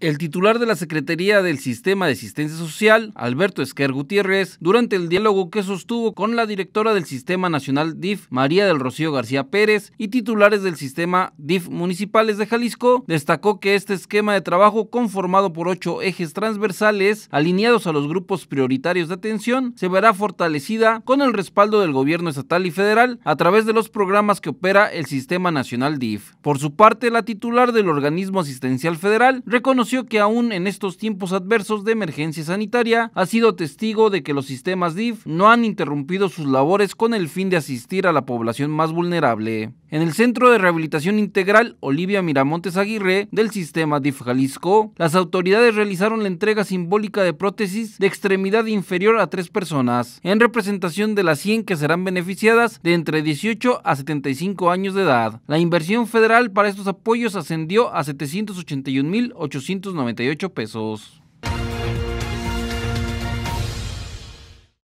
El titular de la Secretaría del Sistema de Asistencia Social, Alberto Esquer Gutiérrez, durante el diálogo que sostuvo con la directora del Sistema Nacional DIF, María del Rocío García Pérez, y titulares del Sistema DIF Municipales de Jalisco, destacó que este esquema de trabajo conformado por ocho ejes transversales alineados a los grupos prioritarios de atención se verá fortalecida con el respaldo del gobierno estatal y federal a través de los programas que opera el Sistema Nacional DIF. Por su parte, la titular del organismo asistencial federal reconoció que aún en estos tiempos adversos de emergencia sanitaria ha sido testigo de que los sistemas DIF no han interrumpido sus labores con el fin de asistir a la población más vulnerable. En el Centro de Rehabilitación Integral Olivia Miramontes Aguirre del sistema DIF Jalisco, las autoridades realizaron la entrega simbólica de prótesis de extremidad inferior a tres personas, en representación de las 100 que serán beneficiadas de entre 18 a 75 años de edad. La inversión federal para estos apoyos ascendió a 781.800 298 pesos.